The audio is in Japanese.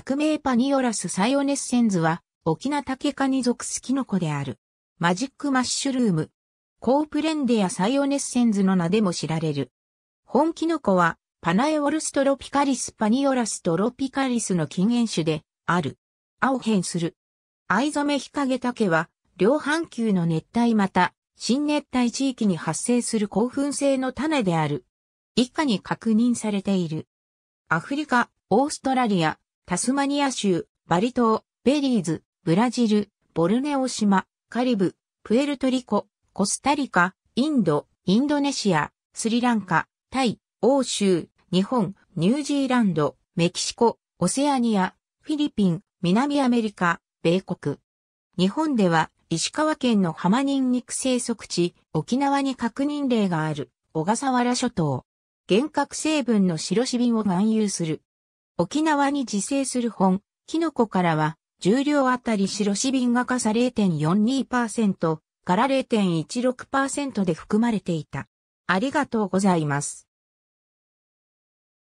悪名パニオラスサイオネッセンズは、沖縄竹タケ科に属すキノコである。マジックマッシュルーム。コープレンデやサイオネッセンズの名でも知られる。本キノコは、パナエオルストロピカリスパニオラストロピカリスの近縁種で、ある。青変する。藍染日陰竹は、両半球の熱帯また、新熱帯地域に発生する興奮性の種である。以下に確認されている。アフリカ、オーストラリア、タスマニア州、バリ島、ベリーズ、ブラジル、ボルネオ島、カリブ、プエルトリコ、コスタリカ、インド、インドネシア、スリランカ、タイ、欧州、日本、ニュージーランド、メキシコ、オセアニア、フィリピン、南アメリカ、米国。日本では石川県の浜人肉生息地、沖縄に確認例がある小笠原諸島。幻覚成分の白シビンを含有する沖縄に自生する本、キノコからは、重量あたり白シビンが傘0.42%から0.16%で含まれていた。ありがとうございます。